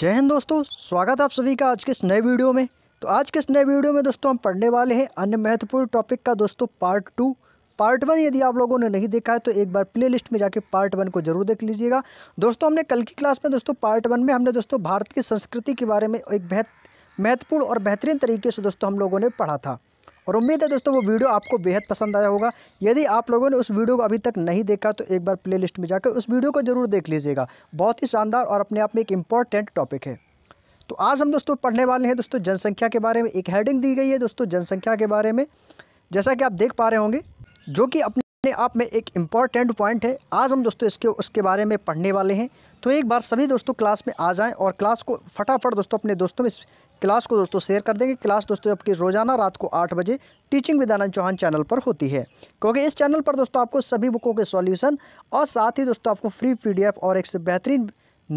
जय हिंद दोस्तों स्वागत है आप सभी का आज के इस नए वीडियो में तो आज के इस नए वीडियो में दोस्तों हम पढ़ने वाले हैं अन्य महत्वपूर्ण टॉपिक का दोस्तों पार्ट टू पार्ट वन यदि आप लोगों ने नहीं देखा है तो एक बार प्ले लिस्ट में जाके पार्ट वन को जरूर देख लीजिएगा दोस्तों हमने कल की क्लास में दोस्तों पार्ट वन में हमने दोस्तों भारत की संस्कृति के बारे में एक बेहत महत्वपूर्ण और बेहतरीन तरीके से दोस्तों हम लोगों ने पढ़ा था और उम्मीद है दोस्तों वो वीडियो आपको बेहद पसंद आया होगा यदि आप लोगों ने उस वीडियो को अभी तक नहीं देखा तो एक बार प्लेलिस्ट में जाकर उस वीडियो को ज़रूर देख लीजिएगा बहुत ही शानदार और अपने आप में एक इम्पॉर्टेंट टॉपिक है तो आज हम दोस्तों पढ़ने वाले हैं दोस्तों जनसंख्या के बारे में एक हेडिंग दी गई है दोस्तों जनसंख्या के बारे में जैसा कि आप देख पा रहे होंगे जो कि अपने अपने आप में एक इम्पॉर्टेंट पॉइंट है आज हम दोस्तों इसके उसके बारे में पढ़ने वाले हैं तो एक बार सभी दोस्तों क्लास में आ जाएं और क्लास को फटाफट दोस्तों अपने दोस्तों में क्लास को दोस्तों शेयर कर देंगे क्लास दोस्तों आपकी रोज़ाना रात को आठ बजे teaching with Anand Chauhan channel पर होती है क्योंकि इस चैनल पर दोस्तों आपको सभी बुकों के सॉल्यूशन और साथ ही दोस्तों आपको फ्री पीडीएफ और एक से बेहतरीन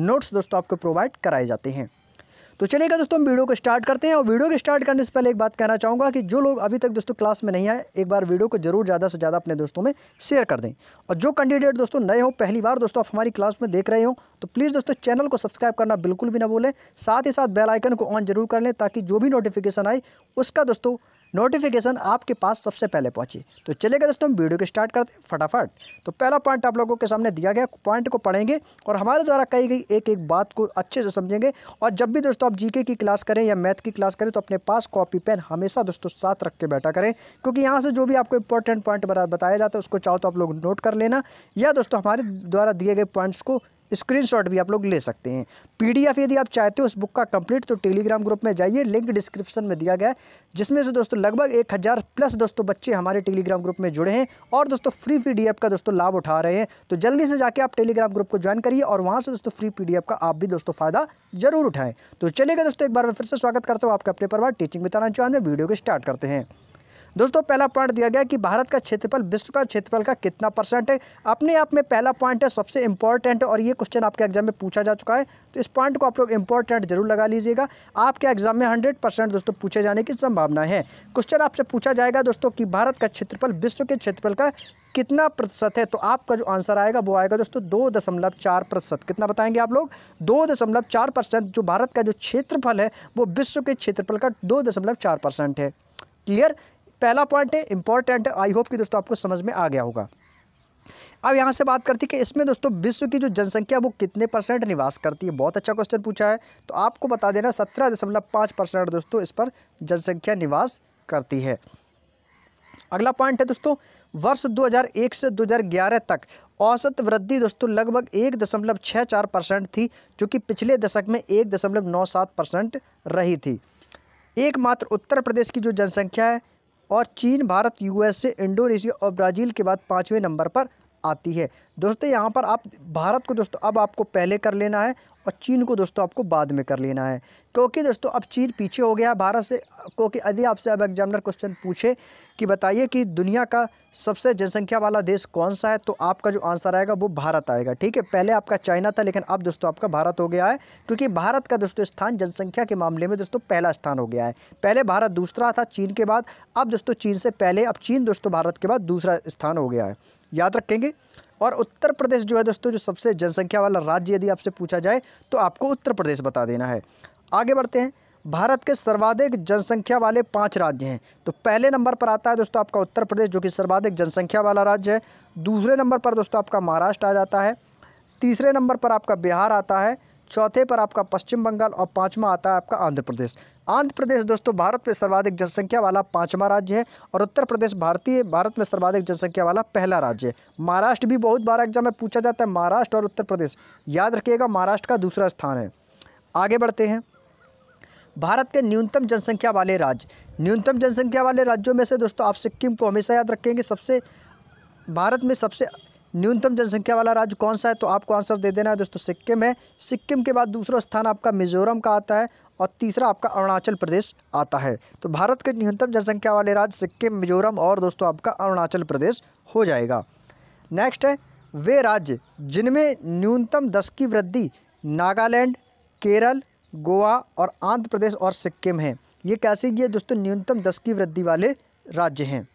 नोट्स दोस्तों आपको प्रोवाइड कराए जाते हैं तो चलेगा दोस्तों हम वीडियो को स्टार्ट करते हैं और वीडियो को स्टार्ट करने से पहले एक बात कहना चाहूँगा कि जो लोग अभी तक दोस्तों क्लास में नहीं आए एक बार वीडियो को जरूर ज़्यादा से ज़्यादा अपने दोस्तों में शेयर कर दें और जो कैंडिडेट दोस्तों नए हो पहली बार दोस्तों आप हमारी क्लास में देख रहे हो तो प्लीज़ दोस्तों चैनल को सब्सक्राइब करना बिल्कुल भी ना भूलें साथ ही साथ बेलाइकन को ऑन जरूर कर लें ताकि जो भी नोटिफिकेशन आए उसका दोस्तों नोटिफिकेशन आपके पास सबसे पहले पहुंची तो चलेगा दोस्तों वीडियो को स्टार्ट करते हैं फटाफट तो पहला पॉइंट आप लोगों के सामने दिया गया पॉइंट को पढ़ेंगे और हमारे द्वारा कही गई एक एक बात को अच्छे से समझेंगे और जब भी दोस्तों आप जीके की क्लास करें या मैथ की क्लास करें तो अपने पास कॉपी पेन हमेशा दोस्तों साथ रख के बैठा करें क्योंकि यहाँ से जो भी आपको इंपॉर्टेंट पॉइंट बताया जाता है उसको चाहो तो आप लोग नोट कर लेना या दोस्तों हमारे द्वारा दिए गए पॉइंट्स को स्क्रीनशॉट भी आप लोग ले सकते हैं पीडीएफ यदि आप चाहते हो उस बुक का कंप्लीट तो टेलीग्राम ग्रुप में जाइए लिंक डिस्क्रिप्शन में दिया गया है जिसमें से दोस्तों लगभग एक हज़ार प्लस दोस्तों बच्चे हमारे टेलीग्राम ग्रुप में जुड़े हैं और दोस्तों फ्री पी का दोस्तों लाभ उठा रहे हैं तो जल्दी से जाके आप टेलीग्राम ग्रुप को ज्वाइन करिए और वहाँ से दोस्तों फ्री पी का आप भी दोस्तों फ़ायदा जरूर उठाएँ तो चलेगा दोस्तों एक बार फिर से स्वागत करता हूँ आपका अपने परिवार टीचिंग बताना चाहते हैं वीडियो को स्टार्ट करते हैं दोस्तों पहला पॉइंट दिया गया कि भारत का क्षेत्रफल विश्व का क्षेत्रफल का कितना परसेंट है अपने आप में पहला पॉइंट है सबसे इंपॉर्टेंट और ये क्वेश्चन आपके एग्जाम में पूछा जा चुका है तो इस पॉइंट को आप लोग इंपॉर्टेंट जरूर लगा लीजिएगा आपके एग्जाम में हंड्रेड परसेंट दोस्तों पूछे जाने की संभावना है क्वेश्चन आपसे पूछा जाएगा दोस्तों कि भारत का क्षेत्रफल विश्व के क्षेत्रफल का कितना प्रतिशत है तो आपका जो आंसर आएगा वो आएगा दोस्तों दो दशमलव चार प्रतिशत कितना बताएंगे आप लोग दो दशमलव चार परसेंट जो भारत का जो क्षेत्रफल है वो विश्व के क्षेत्रफल का दो दशमलव चार परसेंट है क्लियर पहला पॉइंट है इंपॉर्टेंट है आई होप कि दोस्तों आपको समझ में आ गया होगा अब यहाँ से बात करती है कि इसमें दोस्तों विश्व की जो जनसंख्या वो कितने परसेंट निवास करती है बहुत अच्छा क्वेश्चन पूछा है तो आपको बता देना सत्रह दशमलव पाँच परसेंट दोस्तों इस पर जनसंख्या निवास करती है अगला पॉइंट है दोस्तों वर्ष 2001 से 2011 तक औसत वृद्धि दोस्तों लगभग एक दशमलव छः चार परसेंट थी जो कि पिछले दशक में एक दशमलव नौ सात परसेंट रही थी एकमात्र उत्तर प्रदेश की जो जनसंख्या है और चीन भारत यूएसए इंडोनेशिया और ब्राज़ील के बाद पाँचवें नंबर पर आती है दोस्तों यहाँ पर आप भारत को दोस्तों अब आपको पहले कर लेना है और चीन को दोस्तों आपको बाद में कर लेना है क्योंकि दोस्तों अब चीन पीछे हो गया भारत से क्योंकि यदि आपसे अब एग्जामिनर क्वेश्चन पूछे कि बताइए कि दुनिया का सबसे जनसंख्या वाला देश कौन सा है तो आपका जो आंसर आएगा वो भारत आएगा ठीक है पहले आपका चाइना था लेकिन अब दोस्तों आपका भारत हो गया है क्योंकि भारत का दोस्तों स्थान जनसंख्या के मामले में दोस्तों पहला स्थान हो गया है पहले भारत दूसरा था चीन के बाद अब दोस्तों चीन से पहले अब चीन दोस्तों भारत के बाद दूसरा स्थान हो गया है याद रखेंगे और उत्तर प्रदेश जो है दोस्तों जो सबसे जनसंख्या वाला राज्य यदि आपसे पूछा जाए तो आपको उत्तर प्रदेश बता देना है आगे बढ़ते हैं भारत के सर्वाधिक जनसंख्या वाले पांच राज्य हैं तो पहले नंबर पर आता है दोस्तों आपका उत्तर प्रदेश जो कि सर्वाधिक जनसंख्या वाला राज्य है दूसरे नंबर पर दोस्तों आपका महाराष्ट्र आ जाता है तीसरे नंबर पर आपका बिहार आता है चौथे पर आपका पश्चिम बंगाल और पाँचवा आता है आपका आंध्र प्रदेश आंध्र प्रदेश दोस्तों भारत में सर्वाधिक जनसंख्या वाला पाँचवा राज्य है और उत्तर प्रदेश भारतीय भारत में सर्वाधिक जनसंख्या वाला पहला राज्य है महाराष्ट्र भी बहुत बार एग्जाम में पूछा जाता है महाराष्ट्र और उत्तर प्रदेश याद रखिएगा महाराष्ट्र का दूसरा स्थान है आगे बढ़ते हैं भारत के न्यूनतम जनसंख्या वाले राज्य न्यूनतम जनसंख्या वाले राज्यों में से दोस्तों आप सिक्किम को हमेशा याद रखेंगे सबसे भारत में सबसे न्यूनतम जनसंख्या वाला राज्य कौन सा है तो आपको आंसर दे देना है दोस्तों सिक्किम है सिक्किम के बाद दूसरा स्थान आपका मिजोरम का आता है और तीसरा आपका अरुणाचल प्रदेश आता है तो भारत के न्यूनतम जनसंख्या वाले राज्य सिक्किम मिजोरम और दोस्तों आपका अरुणाचल प्रदेश हो जाएगा नेक्स्ट है वे राज्य जिनमें न्यूनतम दस की वृद्धि नागालैंड केरल गोवा और आंध्र प्रदेश और सिक्किम हैं ये कैसे ये दोस्तों न्यूनतम दस की वृद्धि वाले राज्य हैं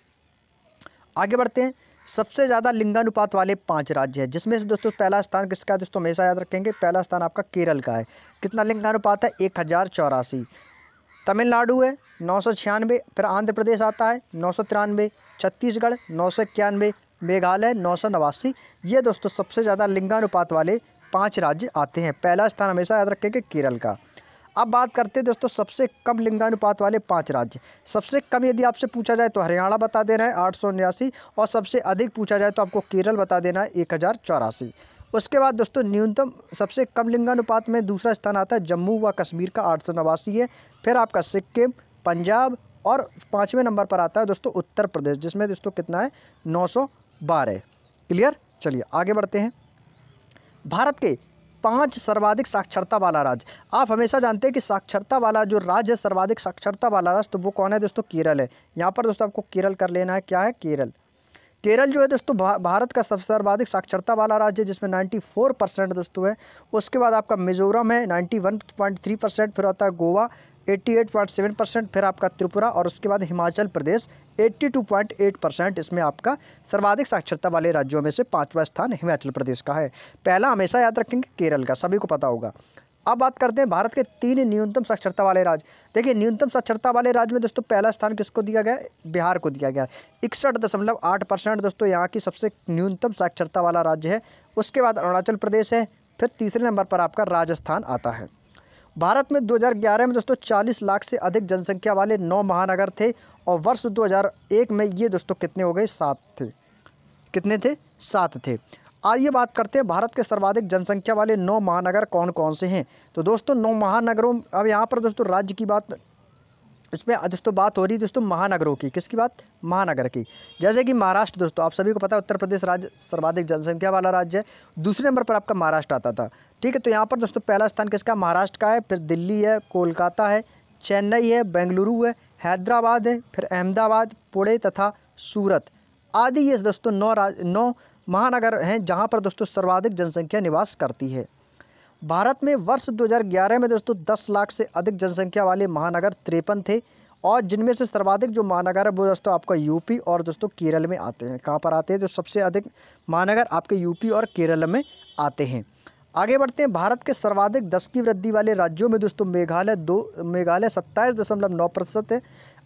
आगे बढ़ते हैं सबसे ज़्यादा लिंगानुपात वाले पांच राज्य हैं जिसमें से दोस्तों पहला स्थान किसका है दोस्तों हमेशा याद रखेंगे पहला स्थान आपका केरल का है कितना लिंगानुपात है एक हज़ार चौरासी तमिलनाडु है नौ सौ छियानवे फिर आंध्र प्रदेश आता है नौ सौ तिरानवे छत्तीसगढ़ नौ सौ इक्यानवे मेघालय नौ सौ नवासी ये दोस्तों सबसे ज़्यादा लिंगानुपात वाले पाँच राज्य आते हैं पहला स्थान हमेशा याद रखेंगे केरल का अब बात करते हैं दोस्तों सबसे कम लिंगानुपात वाले पाँच राज्य सबसे कम यदि आपसे पूछा जाए तो हरियाणा बता देना है आठ सौ उन्यासी और सबसे अधिक पूछा जाए तो आपको केरल बता देना है एक हज़ार चौरासी उसके बाद दोस्तों न्यूनतम सबसे कम लिंगानुपात में दूसरा स्थान आता है जम्मू व कश्मीर का आठ सौ नवासी है फिर आपका सिक्किम पंजाब और पाँचवें नंबर पर आता है दोस्तों उत्तर प्रदेश जिसमें दोस्तों कितना है नौ सौ बारह क्लियर चलिए आगे बढ़ते हैं भारत के पाँच सर्वाधिक साक्षरता वाला राज्य आप हमेशा जानते हैं कि साक्षरता वाला जो राज्य है सर्वाधिक साक्षरता वाला राज्य तो वो कौन है दोस्तों केरल है यहाँ पर दोस्तों आपको केरल कर लेना है क्या है केरल केरल जो है दोस्तों भारत का सबसे सर्वाधिक साक्षरता वाला राज्य है जिसमें 94 परसेंट दोस्तों है उसके बाद आपका मिजोरम है 91.3 परसेंट फिर आता है गोवा 88.7 परसेंट फिर आपका त्रिपुरा और उसके बाद हिमाचल प्रदेश 82.8 परसेंट इसमें आपका सर्वाधिक साक्षरता वाले राज्यों में से पांचवा स्थान हिमाचल प्रदेश का है पहला हमेशा याद रखेंगे केरल का सभी को पता होगा अब बात करते हैं भारत के तीन न्यूनतम साक्षरता वाले राज्य देखिए न्यूनतम साक्षरता वाले राज्य में दोस्तों पहला स्थान किसको दिया गया बिहार को दिया गया इकसठ दशमलव आठ परसेंट दोस्तों यहाँ की सबसे न्यूनतम साक्षरता वाला राज्य है उसके बाद अरुणाचल प्रदेश है फिर तीसरे नंबर पर आपका राजस्थान आता है भारत में 2011 में दोस्तों 40 लाख से अधिक जनसंख्या वाले नौ महानगर थे और वर्ष 2001 में ये दोस्तों कितने हो गए सात थे कितने थे सात थे आइए बात करते हैं भारत के सर्वाधिक जनसंख्या वाले नौ महानगर कौन कौन से हैं तो दोस्तों नौ महानगरों अब यहाँ पर दोस्तों राज्य की बात इसमें दोस्तों बात हो रही है दोस्तों महानगरों की किसकी बात महानगर की जैसे कि महाराष्ट्र दोस्तों आप सभी को पता है उत्तर प्रदेश राज्य सर्वाधिक जनसंख्या वाला राज्य है दूसरे नंबर पर आपका महाराष्ट्र आता था ठीक है तो यहाँ पर दोस्तों पहला स्थान किसका महाराष्ट्र का है फिर दिल्ली है कोलकाता है चेन्नई है बेंगलुरु है हैदराबाद है फिर अहमदाबाद पुणे तथा सूरत आदि ये दोस्तों नौ राज नौ महानगर हैं जहाँ पर दोस्तों सर्वाधिक जनसंख्या निवास करती है भारत में वर्ष 2011 में दोस्तों 10 लाख से अधिक जनसंख्या वाले महानगर तिरपन थे और जिनमें से सर्वाधिक जो महानगर है वो दोस्तों आपका यूपी और दोस्तों केरल में आते हैं कहाँ पर आते हैं जो सबसे अधिक महानगर आपके यूपी और केरल में आते हैं आगे बढ़ते हैं भारत के सर्वाधिक दस की वृद्धि वाले राज्यों में दोस्तों मेघालय दो मेघालय सत्ताईस दशमलव नौ प्रतिशत है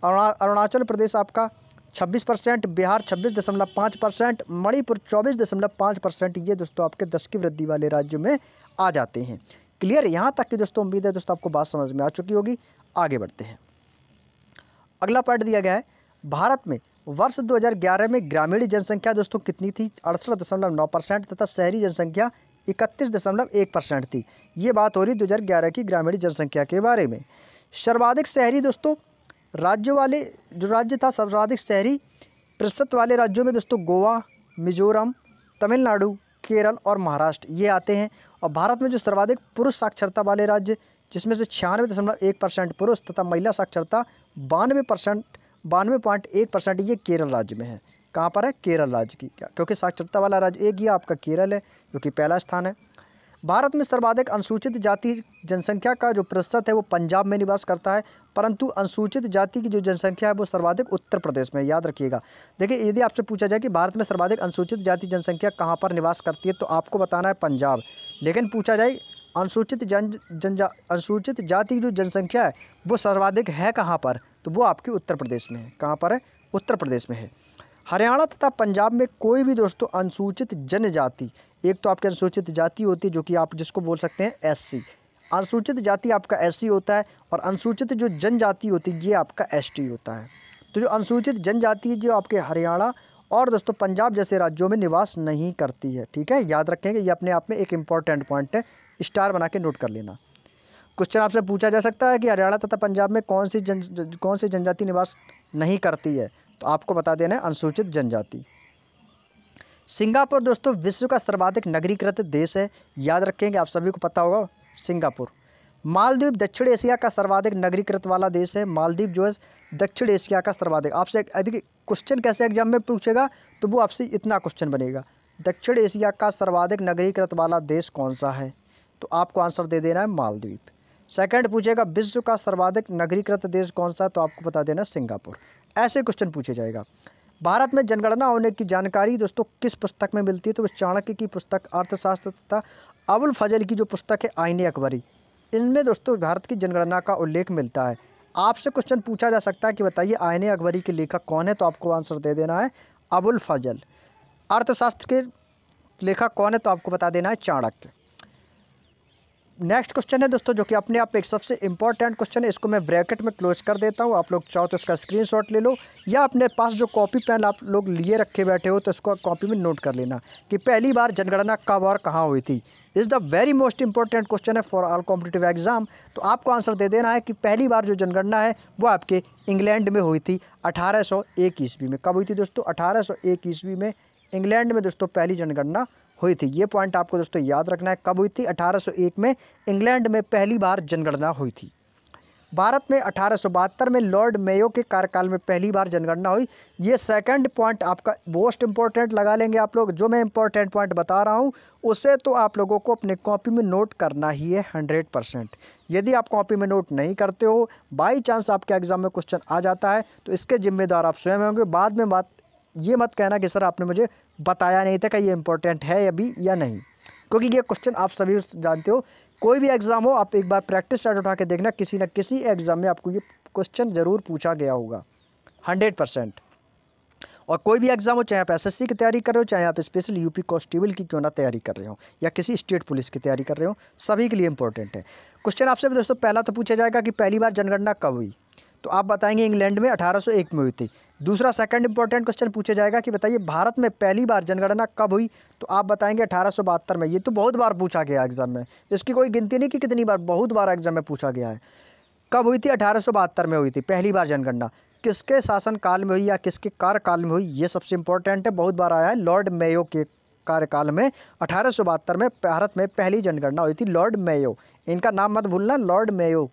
अरुणाचल प्रदेश आपका छब्बीस परसेंट बिहार छब्बीस दशमलव पाँच परसेंट मणिपुर चौबीस दशमलव पाँच परसेंट ये दोस्तों आपके दस की वृद्धि वाले राज्यों में आ जाते हैं क्लियर यहाँ तक कि दोस्तों उम्मीद है दोस्तों आपको बात समझ में आ चुकी होगी आगे बढ़ते हैं अगला पॉइंट दिया गया है भारत में वर्ष 2011 में ग्रामीण जनसंख्या दोस्तों कितनी थी अड़सठ दशमलव नौ परसेंट तथा शहरी जनसंख्या इकतीस दशमलव एक परसेंट थी ये बात हो रही दो की ग्रामीण जनसंख्या के बारे में सर्वाधिक शहरी दोस्तों राज्यों वाले जो राज्य था सर्वाधिक शहरी प्रतिशत वाले राज्यों में दोस्तों गोवा मिजोरम तमिलनाडु केरल और महाराष्ट्र ये आते हैं और भारत में जो सर्वाधिक पुरुष साक्षरता वाले राज्य जिसमें से छियानवे दशमलव एक परसेंट पुरुष तथा महिला साक्षरता बानवे परसेंट बानवे पॉइंट एक परसेंट ये केरल राज्य में है कहाँ पर है केरल राज्य की क्या क्योंकि साक्षरता वाला राज्य एक ही आपका केरल है जो कि पहला स्थान है भारत में सर्वाधिक अनुसूचित जाति जनसंख्या का जो प्रतिशत है वो पंजाब में निवास करता है परंतु अनुसूचित जाति की जो जनसंख्या है वो सर्वाधिक उत्तर प्रदेश में याद रखिएगा देखिए यदि आपसे पूछा जाए कि भारत में सर्वाधिक अनुसूचित जाति जनसंख्या कहाँ पर निवास करती है तो आपको बताना है पंजाब लेकिन पूछा जाए अनुसूचित जन जनजा अनुसूचित जाति की जो जनसंख्या है वो सर्वाधिक है कहाँ पर तो वो आपकी उत्तर प्रदेश में है कहाँ पर है उत्तर प्रदेश में है हरियाणा तथा पंजाब में कोई भी दोस्तों अनुसूचित जनजाति एक तो आपकी अनुसूचित जाति होती है जो कि आप जिसको बोल सकते हैं एस अनुसूचित जाति आपका एस होता है और अनुसूचित जो जनजाति होती है ये आपका एस होता है तो जो अनुसूचित जनजाति है जो आपके हरियाणा और दोस्तों पंजाब जैसे राज्यों में निवास नहीं करती है ठीक है याद रखें कि ये अपने आप में एक इम्पॉर्टेंट पॉइंट है स्टार बना के नोट कर लेना क्वेश्चन आपसे पूछा जा सकता है कि हरियाणा तथा पंजाब में कौन सी जन कौन सी जनजाति निवास नहीं करती है तो आपको बता देना है अनुसूचित जनजाति सिंगापुर दोस्तों विश्व का सर्वाधिक नगरीकृत देश है याद रखेंगे आप सभी को पता होगा सिंगापुर मालदीव दक्षिण एशिया का सर्वाधिक नगरीकृत वाला देश है मालदीव जो है दक्षिण एशिया का सर्वाधिक आपसे यदि क्वेश्चन कैसे एग्जाम में पूछेगा तो वो आपसे इतना क्वेश्चन बनेगा दक्षिण एशिया का सर्वाधिक नगरीकृत वाला देश कौन सा है तो आपको आंसर दे देना है मालदीव सेकंड पूछेगा विश्व का सर्वाधिक नगरीकृत देश कौन सा तो आपको बता देना सिंगापुर ऐसे क्वेश्चन पूछे जाएगा भारत में जनगणना होने की जानकारी दोस्तों किस पुस्तक में मिलती है तो चाणक्य की पुस्तक अर्थशास्त्र तथा अबुल फजल की जो पुस्तक है आईने अकबरी इनमें दोस्तों भारत की जनगणना का उल्लेख मिलता है आपसे क्वेश्चन पूछा जा सकता है कि बताइए आयने अकबरी के लेखक कौन है तो आपको आंसर दे देना है अबुल फजल अर्थशास्त्र के लेखक कौन है तो आपको बता देना है चाणक्य नेक्स्ट क्वेश्चन है दोस्तों जो कि अपने आप एक सबसे इंपॉर्टेंट क्वेश्चन है इसको मैं ब्रैकेट में क्लोज कर देता हूँ आप लोग चाहो तो इसका स्क्रीनशॉट ले लो या अपने पास जो कॉपी पेन आप लोग लिए रखे बैठे हो तो इसको कॉपी में नोट कर लेना कि पहली बार जनगणना कब और कहाँ हुई थी is the very most important question है फॉर ऑल कॉम्पिटेटिव एग्जाम तो आपको आंसर दे देना है कि पहली बार जो जनगणना है वो आपके इंग्लैंड में हुई थी अठारह ईस्वी में कब हुई थी दोस्तों अठारह ईस्वी में इंग्लैंड में दोस्तों पहली जनगणना हुई थी ये पॉइंट आपको दोस्तों याद रखना है कब हुई थी 1801 में इंग्लैंड में पहली बार जनगणना हुई थी भारत में अठारह में लॉर्ड मेयो के कार्यकाल में पहली बार जनगणना हुई ये सेकंड पॉइंट आपका मोस्ट इम्पॉर्टेंट लगा लेंगे आप लोग जो मैं इम्पॉर्टेंट पॉइंट बता रहा हूँ उसे तो आप लोगों को अपने कॉपी में नोट करना ही है हंड्रेड परसेंट यदि आप कॉपी में नोट नहीं करते हो बाई चांस आपके एग्ज़ाम में क्वेश्चन आ जाता है तो इसके जिम्मेदार आप स्वयं होंगे बाद में बात ये मत कहना कि सर आपने मुझे बताया नहीं था कि ये इंपॉर्टेंट है अभी या नहीं क्योंकि ये क्वेश्चन आप सभी जानते हो कोई भी एग्ज़ाम हो आप एक बार प्रैक्टिस सेट उठा के देखना किसी न किसी एग्ज़ाम में आपको ये क्वेश्चन ज़रूर पूछा गया होगा हंड्रेड परसेंट और कोई भी एग्ज़ाम हो चाहे आप एसएससी की तैयारी कर रहे हो चाहे आप स्पेशल यूपी कॉन्स्टेबल की क्यों ना तैयारी कर रहे हो या किसी स्टेट पुलिस की तैयारी कर रहे हो सभी के लिए इंपॉर्टेंट है क्वेश्चन आपसे भी दोस्तों पहला तो पूछा जाएगा कि पहली बार जनगणना कब हुई तो आप बताएंगे इंग्लैंड में अठारह में हुई थी दूसरा सेकंड इंपॉर्टेंट क्वेश्चन पूछा जाएगा कि बताइए भारत में पहली बार जनगणना कब हुई तो आप बताएंगे अठारह में ये तो बहुत बार पूछा गया एग्ज़ाम में इसकी कोई गिनती नहीं कि कितनी बार बहुत बार एग्ज़ाम में पूछा गया है कब हुई थी अठारह में हुई थी पहली बार जनगणना किसके शासनकाल में हुई या किसके कार्यकाल में हुई ये सबसे इंपॉर्टेंट है बहुत बार आया है लॉर्ड मेयो के कार्यकाल में अठारह में भारत में पहली जनगणना हुई थी लॉर्ड मेयो इनका नाम मत भूलना लॉर्ड मेयो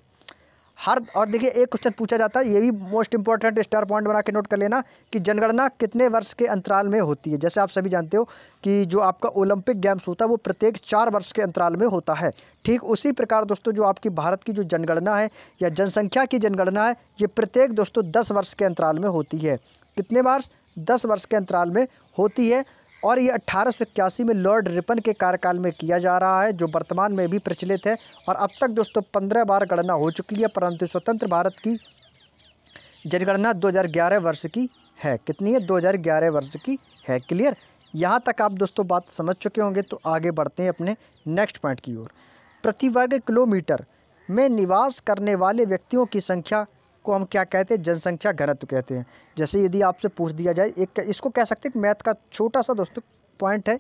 हर और देखिए एक क्वेश्चन पूछा जाता है ये भी मोस्ट इंपॉर्टेंट स्टार पॉइंट बना के नोट कर लेना कि जनगणना कितने वर्ष के अंतराल में होती है जैसे आप सभी जानते हो कि जो आपका ओलंपिक गेम्स होता है वो प्रत्येक चार वर्ष के अंतराल में होता है ठीक उसी प्रकार दोस्तों जो आपकी भारत की जो जनगणना है या जनसंख्या की जनगणना है ये प्रत्येक दोस्तों दस वर्ष के अंतराल में होती है कितने वर्ष दस वर्ष के अंतराल में होती है और ये अट्ठारह में लॉर्ड रिपन के कार्यकाल में किया जा रहा है जो वर्तमान में भी प्रचलित है और अब तक दोस्तों पंद्रह बार गणना हो चुकी है परंतु स्वतंत्र भारत की जनगणना 2011 वर्ष की है कितनी है 2011 वर्ष की है क्लियर यहाँ तक आप दोस्तों बात समझ चुके होंगे तो आगे बढ़ते हैं अपने नेक्स्ट पॉइंट की ओर प्रति वर्ग किलोमीटर में निवास करने वाले व्यक्तियों की संख्या को हम क्या कहते हैं जनसंख्या घनत्व कहते हैं जैसे यदि आपसे पूछ दिया जाए एक इसको कह सकते हैं मैथ का छोटा सा दोस्तों पॉइंट है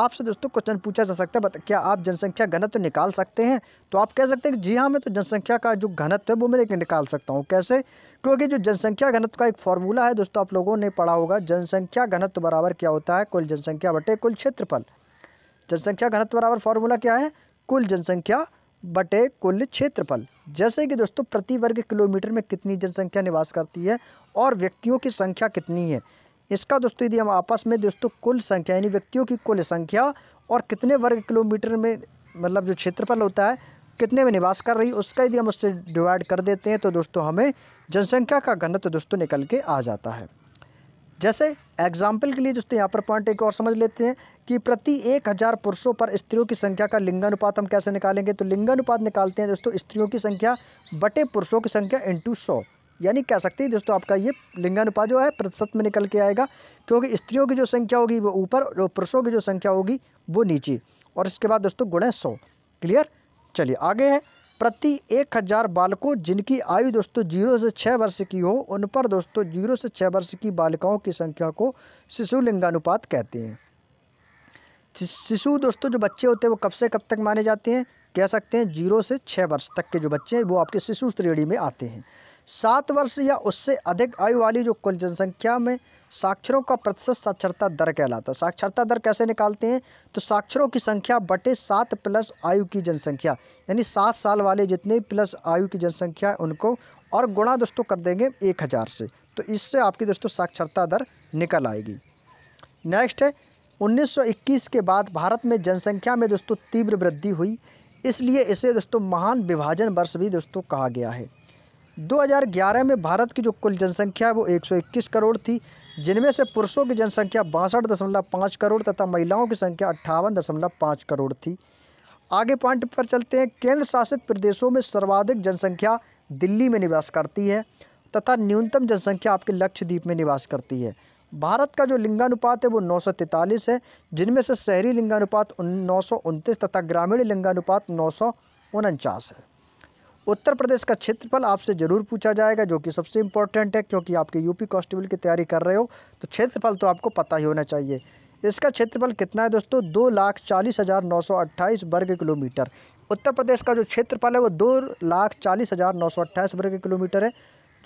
आपसे दोस्तों क्वेश्चन पूछा जा सकता है क्या आप जनसंख्या घनत्व निकाल सकते हैं तो आप कह सकते हैं कि जी हाँ मैं तो जनसंख्या का जो घनत्व है वो मैं निकाल सकता हूँ कैसे क्योंकि जो जनसंख्या घनत्व का एक फॉर्मूला है दोस्तों आप लोगों ने पढ़ा होगा जनसंख्या घनत्व बराबर क्या होता है कुल जनसंख्या बटे कुल क्षेत्रफल जनसंख्या घनत्व बराबर फॉर्मूला क्या है कुल जनसंख्या बटे कुल क्षेत्रफल जैसे कि दोस्तों प्रति वर्ग किलोमीटर में कितनी जनसंख्या निवास करती है और व्यक्तियों की संख्या कितनी है इसका दोस्तों यदि हम आपस में दोस्तों कुल संख्या यानी व्यक्तियों की कुल संख्या और कितने वर्ग किलोमीटर में मतलब जो क्षेत्रफल होता है कितने में निवास कर रही उसका यदि हम उससे डिवाइड कर देते हैं तो दोस्तों हमें जनसंख्या का घनत्व तो दोस्तों निकल के आ जाता है जैसे एग्जाम्पल के लिए दोस्तों यहाँ पर पॉइंट एक और समझ लेते हैं कि प्रति एक हज़ार पुरुषों पर स्त्रियों की संख्या का लिंगानुपात हम कैसे निकालेंगे तो लिंगानुपात निकालते हैं दोस्तों स्त्रियों की संख्या बटे पुरुषों की संख्या इंटू सौ यानी कह सकते हैं दोस्तों आपका ये लिंगानुपात जो है प्रतिशत में निकल के आएगा क्योंकि स्त्रियों की जो संख्या होगी वो ऊपर और पुरुषों की जो संख्या होगी वो नीचे और इसके बाद दोस्तों गुणे सौ क्लियर चलिए आगे है प्रति एक हज़ार बालकों जिनकी आयु दोस्तों जीरो से छः वर्ष की हो उन पर दोस्तों जीरो से छः वर्ष की बालिकाओं की संख्या को शिशु लिंगानुपात कहते हैं शिशु दोस्तों जो बच्चे होते हैं वो कब से कब तक माने जाते हैं कह सकते हैं जीरो से छः वर्ष तक के जो बच्चे हैं वो आपके शिशु श्रेणी में आते हैं सात वर्ष या उससे अधिक आयु वाली जो कुल जनसंख्या में साक्षरों का प्रतिशत साक्षरता दर कहलाता है साक्षरता दर कैसे निकालते हैं तो साक्षरों की संख्या बटे सात प्लस आयु की जनसंख्या यानी सात साल वाले जितने प्लस आयु की जनसंख्या है उनको और गुणा दोस्तों कर देंगे एक हज़ार से तो इससे आपकी दोस्तों साक्षरता दर निकल आएगी नेक्स्ट है उन्नीस के बाद भारत में जनसंख्या में दोस्तों तीव्र वृद्धि हुई इसलिए इसे दोस्तों महान विभाजन वर्ष भी दोस्तों कहा गया है 2011 में भारत की जो कुल जनसंख्या है वो 121 करोड़ थी जिनमें से पुरुषों की जनसंख्या बासठ दशमलव पाँच करोड़ तथा महिलाओं की संख्या अट्ठावन दशमलव पाँच करोड़ थी आगे पॉइंट पर चलते हैं केंद्र शासित प्रदेशों में सर्वाधिक जनसंख्या दिल्ली में निवास करती है तथा न्यूनतम जनसंख्या आपके लक्षद्वीप में निवास करती है भारत का जो लिंगानुपात है वो नौ है जिनमें से शहरी लिंगानुपात नौ तथा ग्रामीण लिंगानुपात नौ है उत्तर प्रदेश का क्षेत्रफल आपसे ज़रूर पूछा जाएगा जो कि सबसे इम्पोर्टेंट है क्योंकि आपके यूपी कॉन्स्टेबल की तैयारी कर रहे हो तो क्षेत्रफल तो आपको पता ही होना चाहिए इसका क्षेत्रफल कितना है दोस्तों दो लाख चालीस हज़ार नौ सौ अट्ठाईस वर्ग किलोमीटर उत्तर प्रदेश का जो क्षेत्रफल है वो दो लाख चालीस हज़ार नौ सौ अट्ठाईस वर्ग किलोमीटर है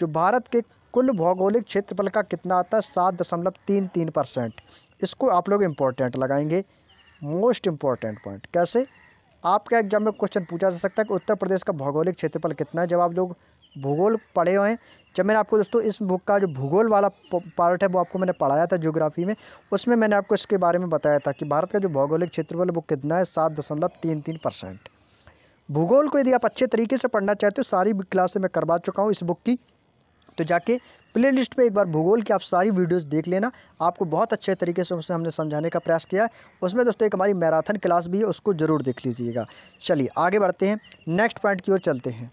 जो भारत के कुल भौगोलिक क्षेत्रफल का कितना आता है सात दशमलव तीन तीन परसेंट इसको आप लोग इम्पोर्टेंट लगाएंगे मोस्ट इम्पॉर्टेंट पॉइंट कैसे आपके एग्जाम में क्वेश्चन पूछा जा सकता है कि उत्तर प्रदेश का भौगोलिक क्षेत्रफल कितना है जब आप लोग भूगोल पढ़े हुए हैं जब मैंने आपको दोस्तों इस बुक का जो भूगोल वाला पार्ट है वो आपको मैंने पढ़ाया था ज्योग्राफी में उसमें मैंने आपको इसके बारे में बताया था कि भारत का जो भौगोलिक क्षेत्रफल है वो कितना है सात दशमलव तीन तीन परसेंट भूगोल को यदि आप अच्छे तरीके से पढ़ना चाहते हो सारी क्लासें मैं करवा चुका हूँ इस बुक की तो जाके प्लेलिस्ट पे एक बार भूगोल की आप सारी वीडियोस देख लेना आपको बहुत अच्छे तरीके से उसमें हमने समझाने का प्रयास किया है उसमें दोस्तों एक हमारी मैराथन क्लास भी है उसको ज़रूर देख लीजिएगा चलिए आगे बढ़ते हैं नेक्स्ट पॉइंट की ओर चलते हैं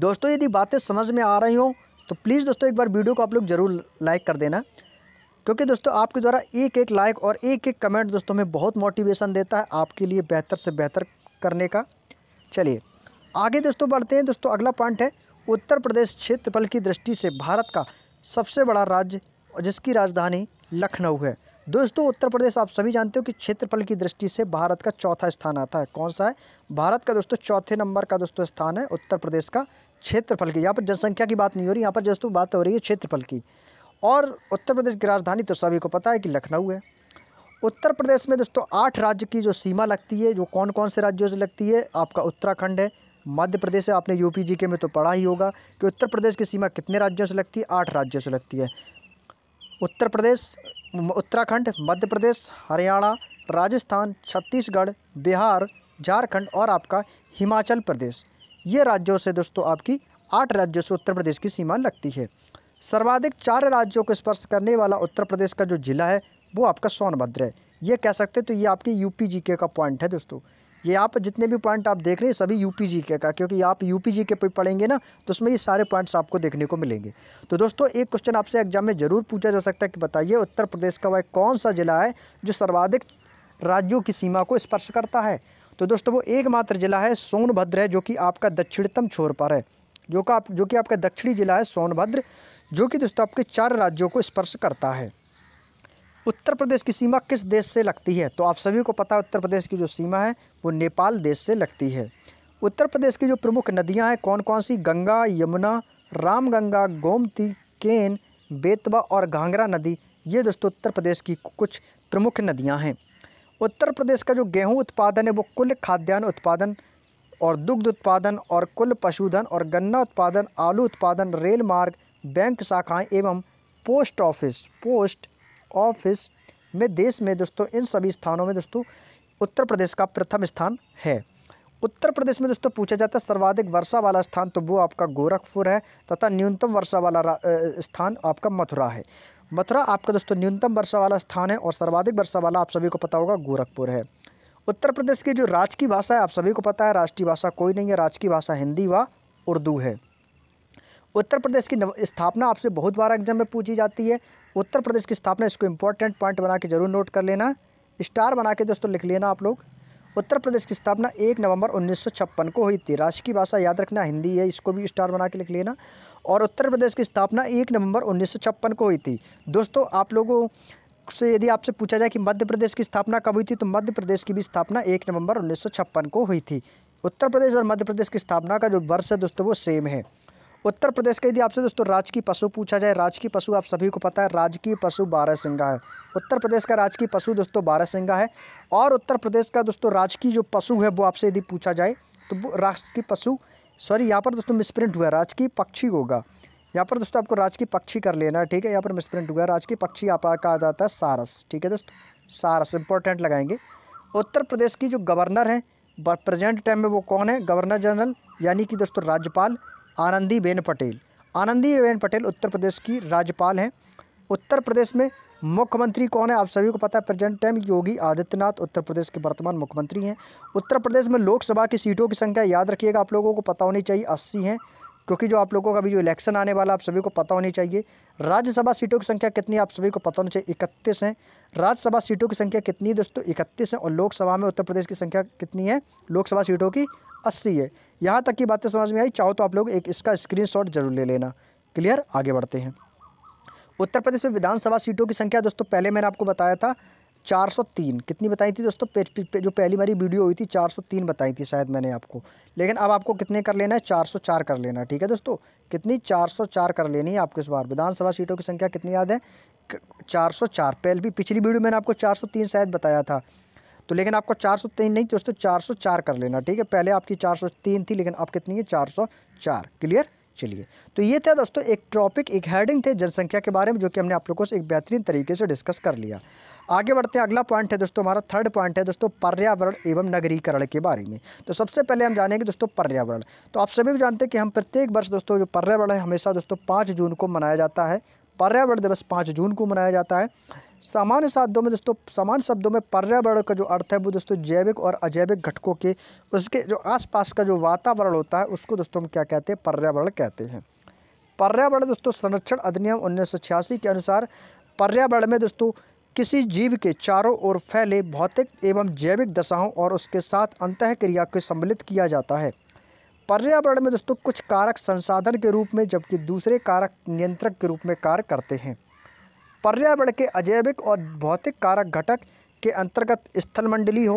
दोस्तों यदि बातें समझ में आ रही हों तो प्लीज़ दोस्तों एक बार वीडियो को आप लोग ज़रूर लाइक कर देना क्योंकि दोस्तों आपके द्वारा एक एक लाइक और एक एक कमेंट दोस्तों हमें बहुत मोटिवेशन देता है आपके लिए बेहतर से बेहतर करने का चलिए आगे दोस्तों बढ़ते हैं दोस्तों अगला पॉइंट है उत्तर प्रदेश क्षेत्रफल की दृष्टि से भारत का सबसे बड़ा राज्य जिसकी राजधानी लखनऊ है दोस्तों उत्तर प्रदेश आप सभी जानते हो कि क्षेत्रफल की दृष्टि से भारत का चौथा स्थान आता है कौन सा है भारत का दोस्तों चौथे नंबर का दोस्तों स्थान है उत्तर प्रदेश का क्षेत्रफल की यहाँ पर जनसंख्या की बात नहीं हो रही यहाँ पर दोस्तों बात हो रही है क्षेत्रफल की और उत्तर प्रदेश की राजधानी तो सभी को पता है कि लखनऊ है उत्तर प्रदेश में दोस्तों आठ राज्य की जो सीमा लगती है जो कौन कौन से राज्यों से लगती है आपका उत्तराखंड है मध्य प्रदेश है आपने यूपी जी के में तो पढ़ा ही होगा कि उत्तर प्रदेश की सीमा कितने राज्यों से लगती है आठ राज्यों से लगती है उत्तर प्रदेश उत्तराखंड मध्य प्रदेश हरियाणा राजस्थान छत्तीसगढ़ बिहार झारखंड और आपका हिमाचल प्रदेश ये राज्यों से दोस्तों आपकी आठ राज्यों से उत्तर प्रदेश की सीमा लगती है सर्वाधिक चार राज्यों को स्पर्श करने वाला उत्तर प्रदेश का जो जिला है वो आपका सोनभद्र है ये कह सकते हैं तो ये आपकी यूपी जीके का पॉइंट है दोस्तों ये आप जितने भी पॉइंट आप देख रहे हैं सभी यूपीजी के का क्योंकि आप यू पी के पे पढ़ेंगे ना तो उसमें ये सारे पॉइंट्स आपको देखने को मिलेंगे तो दोस्तों एक क्वेश्चन आपसे एग्जाम में ज़रूर पूछा जा सकता है कि बताइए उत्तर प्रदेश का वह कौन सा ज़िला है जो सर्वाधिक राज्यों की सीमा को स्पर्श करता है तो दोस्तों वो एकमात्र ज़िला है सोनभद्र है जो कि आपका दक्षिणतम छोर पर है जो का आप जो कि आपका दक्षिणी ज़िला है सोनभद्र जो कि दोस्तों आपके चार राज्यों को स्पर्श करता है उत्तर प्रदेश की सीमा किस देश से लगती है तो आप सभी को पता है उत्तर प्रदेश की जो सीमा है वो नेपाल देश से लगती है उत्तर प्रदेश की जो प्रमुख नदियां हैं कौन कौन सी गंगा यमुना रामगंगा गोमती केन बेतवा और घाघरा नदी ये दोस्तों उत्तर प्रदेश की कुछ प्रमुख नदियां हैं उत्तर प्रदेश का जो गेहूं उत्पादन है वो कुल खाद्यान्न उत्पादन और दुग्ध उत्पादन और कुल पशुधन और गन्ना उत्पादन आलू उत्पादन रेल मार्ग बैंक शाखाएं एवं पोस्ट ऑफिस पोस्ट ऑफिस में देश में दोस्तों इन सभी स्थानों में दोस्तों उत्तर प्रदेश का प्रथम स्थान है उत्तर प्रदेश में दोस्तों पूछा जाता है सर्वाधिक वर्षा वाला स्थान तो वो आपका गोरखपुर है तथा न्यूनतम वर्षा वाला स्थान आपका मथुरा है मथुरा आपका दोस्तों न्यूनतम वर्षा वाला स्थान है और सर्वाधिक वर्षा वाला आप सभी को पता होगा गोरखपुर है उत्तर प्रदेश की जो राजकीय भाषा है आप सभी को पता है राष्ट्रीय भाषा कोई नहीं है राजकीय भाषा हिंदी व उर्दू है उत्तर प्रदेश की स्थापना आपसे बहुत बार एग्जाम में पूछी जाती है उत्तर प्रदेश की स्थापना इसको इम्पोर्टेंट पॉइंट बना के जरूर नोट कर लेना स्टार बना के दोस्तों लिख लेना आप लोग उत्तर प्रदेश की स्थापना एक नवंबर 1956 को हुई थी राष्ट्र की भाषा याद रखना हिंदी है इसको भी स्टार बना के लिख लेना और उत्तर प्रदेश की स्थापना एक नवंबर 1956 को हुई थी दोस्तों आप लोगों से यदि आपसे पूछा जाए कि मध्य प्रदेश की स्थापना कब हुई थी तो मध्य प्रदेश की भी स्थापना एक नवंबर उन्नीस को हुई थी उत्तर प्रदेश और मध्य प्रदेश की स्थापना का जो वर्ष है दोस्तों वो सेम है उत्तर प्रदेश का यदि आपसे दोस्तों राजकीय पशु पूछा जाए राजकीय पशु आप सभी को पता है राजकीय पशु बारह सिंगा है उत्तर प्रदेश का राजकीय पशु दोस्तों बारह सिंगा है और उत्तर प्रदेश का दोस्तों राजकीय जो पशु है वो आपसे यदि पूछा जाए तो राजकीय पशु सॉरी यहाँ पर दोस्तों मिसप्रिंट हुआ है राजकीय पक्षी होगा यहाँ पर दोस्तों आपको राजकीय पक्षी कर लेना है ठीक है यहाँ पर मिसप्रिंट हुआ है राजकीय पक्षी आपका आ जाता है सारस ठीक है दोस्तों सारस इंपॉर्टेंट लगाएंगे उत्तर प्रदेश की जो गवर्नर हैं प्रेजेंट टाइम में वो कौन है गवर्नर जनरल यानी कि दोस्तों राज्यपाल आनंदीबेन पटेल आनंदीबेन पटेल उत्तर प्रदेश की राज्यपाल हैं उत्तर प्रदेश में मुख्यमंत्री कौन है आप सभी को पता है प्रेजेंट टाइम योगी आदित्यनाथ उत्तर प्रदेश के वर्तमान मुख्यमंत्री हैं उत्तर प्रदेश में लोकसभा की सीटों की संख्या याद रखिएगा आप लोगों को पता होनी चाहिए अस्सी हैं क्योंकि जो आप लोगों का अभी जो इलेक्शन आने वाला आप सभी को पता होनी चाहिए राज्यसभा सीटों की संख्या कितनी आप सभी को पता होनी चाहिए इकतीस हैं राज्यसभा सीटों की संख्या कितनी दोस्तों इकतीस हैं और लोकसभा में उत्तर प्रदेश की संख्या कितनी है लोकसभा सीटों की अस्सी है यहाँ तक की बातें समझ में आई चाहो तो आप लोग एक इसका स्क्रीन जरूर ले लेना क्लियर आगे बढ़ते हैं उत्तर प्रदेश में विधानसभा सीटों की संख्या दोस्तों पहले मैंने आपको बताया था 403 कितनी बताई थी दोस्तों पे, पे, जो पहली बारी वीडियो हुई थी 403 बताई थी शायद मैंने आपको लेकिन अब आपको कितने कर लेना है 404 कर लेना ठीक है दोस्तों कितनी 404 कर लेनी है आपको इस बार विधानसभा सीटों की संख्या कितनी याद है 404 पहले भी पिछली वीडियो मैंने आपको चार शायद बताया था तो लेकिन आपको चार सौ तीन नहीं दोस्तों चार सौ चार कर लेना ठीक है पहले आपकी चार सौ तीन थी लेकिन अब कितनी है चार क्लियर चलिए तो ये था दोस्तों एक टॉपिक एक हेडिंग थे जनसंख्या के बारे में जो कि हमने आप लोगों से एक बेहतरीन तरीके से डिस्कस कर लिया आगे बढ़ते हैं अगला पॉइंट है दोस्तों हमारा थर्ड पॉइंट है दोस्तों पर्यावरण एवं नगरीकरण के बारे में तो सबसे पहले हम जानेंगे दोस्तों पर्यावरण तो आप सभी जानते हैं कि हम प्रत्येक वर्ष दोस्तों जो पर्यावरण है हमेशा दोस्तों पाँच जून को मनाया जाता है पर्यावरण दिवस पाँच जून को मनाया जाता है सामान्य शब्दों में दोस्तों सामान्य शब्दों में पर्यावरण का जो अर्थ है वो दोस्तों जैविक और अजैविक घटकों के उसके जो आसपास का जो वातावरण होता है उसको दोस्तों हम क्या कहते हैं पर्यावरण कहते हैं पर्यावरण दोस्तों संरक्षण अधिनियम उन्नीस के अनुसार पर्यावरण में दोस्तों किसी जीव के चारों ओर फैले भौतिक एवं जैविक दशाओं और उसके साथ अंत क्रिया को सम्मिलित किया जाता है पर्यावरण में दोस्तों कुछ कारक संसाधन के रूप में जबकि दूसरे कारक नियंत्रक के रूप में कार्य करते हैं पर्यावरण के अजैविक और भौतिक कारक घटक के अंतर्गत स्थलमंडली हो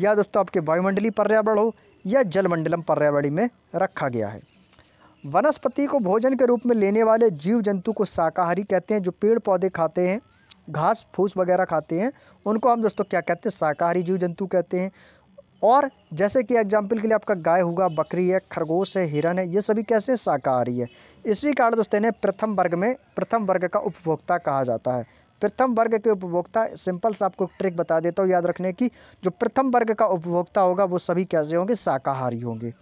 या दोस्तों आपके वायुमंडली पर्यावरण हो या जलमंडलम पर्यावरणी में रखा गया है वनस्पति को भोजन के रूप में लेने वाले जीव जंतु को शाकाहारी कहते हैं जो पेड़ पौधे खाते हैं घास फूस वगैरह खाते हैं उनको हम दोस्तों क्या कहते हैं शाकाहारी जीव जंतु कहते हैं और जैसे कि एग्जाम्पल के लिए आपका गाय होगा बकरी है खरगोश है हिरन है ये सभी कैसे शाकाहारी है इसी कारण दोस्तों इन्हें प्रथम वर्ग में प्रथम वर्ग का उपभोक्ता कहा जाता है प्रथम वर्ग के उपभोक्ता सिंपल सा आपको ट्रिक बता देता हूँ याद रखने की जो प्रथम वर्ग का उपभोक्ता होगा वो सभी कैसे होंगे शाकाहारी होंगे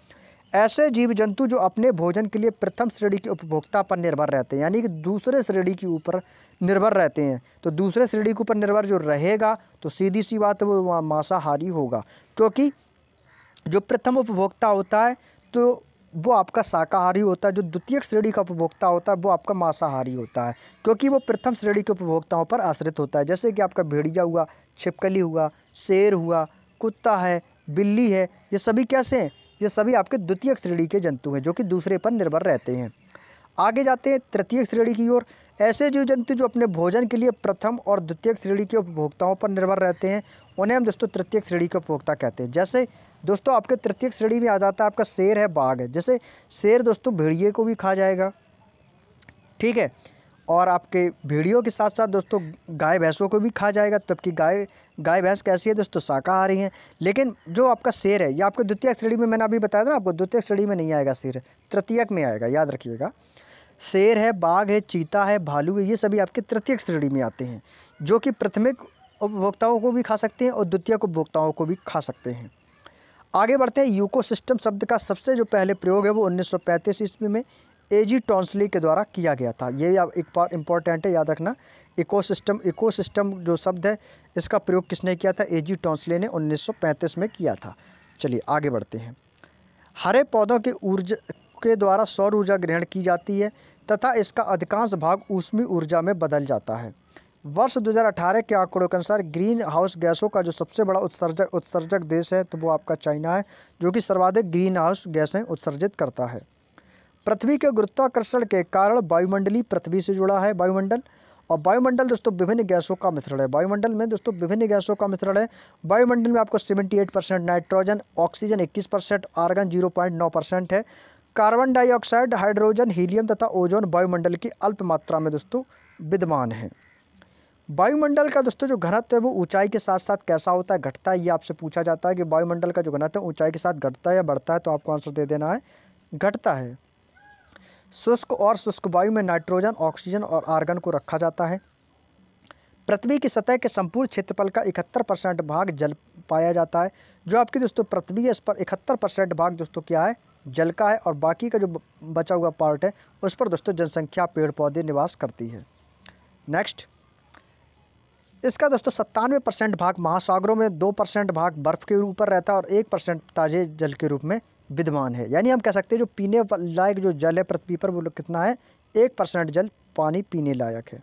ऐसे जीव जंतु जो अपने भोजन के लिए प्रथम श्रेणी के उपभोक्ता पर निर्भर रहते हैं यानी कि दूसरे श्रेणी के ऊपर निर्भर रहते हैं तो दूसरे श्रेणी के ऊपर निर्भर जो रहेगा तो सीधी सी बात वो मांसाहारी होगा क्योंकि जो प्रथम उपभोक्ता होता है तो वो आपका शाकाहारी होता है जो द्वितीय श्रेणी का उपभोक्ता होता है वो आपका मांसाहारी होता है क्योंकि वो प्रथम श्रेणी के उपभोक्ताओं पर आश्रित होता है जैसे कि आपका भेड़िया हुआ छिपकली हुआ शेर हुआ कुत्ता है बिल्ली है ये सभी कैसे हैं ये सभी आपके द्वितीय श्रेणी के जंतु हैं जो कि दूसरे पर निर्भर रहते हैं आगे जाते हैं तृतीय श्रेणी की ओर ऐसे जीव जंतु जो अपने भोजन के लिए प्रथम और द्वितीय श्रेणी के उपभोक्ताओं पर निर्भर रहते हैं उन्हें हम दोस्तों तृतीय श्रेणी के उपभोक्ता कहते हैं जैसे दोस्तों आपके तृतीय श्रेणी में आ जाता है आपका शेर है बाघ है जैसे शेर दोस्तों भेड़िए को भी खा जाएगा ठीक है और आपके वीडियो के साथ साथ दोस्तों गाय भैंसों को भी खा जाएगा की गाय गाय भैंस कैसी है दोस्तों शाकाहारी हैं लेकिन जो आपका शेर है या आपको द्वितीय श्रेणी में मैंने अभी बताया था आपको द्वितीय श्रेणी में नहीं आएगा शेर तृतीयक में आएगा याद रखिएगा शेर है बाघ है चीता है भालू है ये सभी आपके तृतीयक श्रेणी में आते हैं जो कि प्राथमिक उपभोक्ताओं को भी खा सकते हैं और द्वितीय उपभोक्ताओं को भी खा सकते हैं आगे बढ़ते हैं यूको शब्द का सबसे जो पहले प्रयोग है वो उन्नीस ईस्वी में एजी टॉन्सली के द्वारा किया गया था ये एक बार इम्पॉर्टेंट है याद रखना इकोसिस्टम इकोसिस्टम जो शब्द है इसका प्रयोग किसने किया था एजी टॉन्सले ने 1935 में किया था चलिए आगे बढ़ते हैं हरे पौधों के ऊर्जा के द्वारा सौर ऊर्जा ग्रहण की जाती है तथा इसका अधिकांश भाग ऊष्मी ऊर्जा में बदल जाता है वर्ष 2018 के आंकड़ों के अनुसार ग्रीन हाउस गैसों का जो सबसे बड़ा उत्सर्जक उत्सर्जक देश है तो वो आपका चाइना है जो कि सर्वाधिक ग्रीन हाउस गैसें उत्सर्जित करता है पृथ्वी के गुरुत्वाकर्षण के कारण वायुमंडली पृथ्वी से जुड़ा है वायुमंडल और वायुमंडल दोस्तों विभिन्न गैसों का मिश्रण है वायुमंडल में दोस्तों विभिन्न गैसों का मिश्रण है वायुमंडल में आपको 78 percent nitrogen oxygen 21 percent argon 0.9 percent है कार्बन डाइऑक्साइड हाइड्रोजन हीलियम तथा ओजोन वायुमंडल की अल्प मात्रा में दोस्तों विद्यमान है वायुमंडल का दोस्तों जो घनत्व है वो ऊंचाई के साथ साथ कैसा होता है घटता है ये आपसे पूछा जाता है कि वायुमंडल का जो घनत्व ऊंचाई के साथ घटता है या बढ़ता है तो आपको आंसर दे देना है घटता है शुष्क और शुष्क वायु में नाइट्रोजन ऑक्सीजन और आर्गन को रखा जाता है पृथ्वी की सतह के संपूर्ण क्षेत्रफल का इकहत्तर परसेंट भाग जल पाया जाता है जो आपकी दोस्तों पृथ्वी है इस पर इकहत्तर परसेंट भाग दोस्तों क्या है जल का है और बाकी का जो बचा हुआ पार्ट है उस पर दोस्तों जनसंख्या पेड़ पौधे निवास करती है नेक्स्ट इसका दोस्तों सत्तानवे परसेंट भाग महासागरों में दो परसेंट भाग बर्फ़ के ऊपर रहता है और एक परसेंट ताजे जल के रूप में विद्यमान है यानी हम कह सकते हैं जो पीने लायक जो जल है पृथ्वी पर वो कितना है एक परसेंट जल पानी पीने लायक है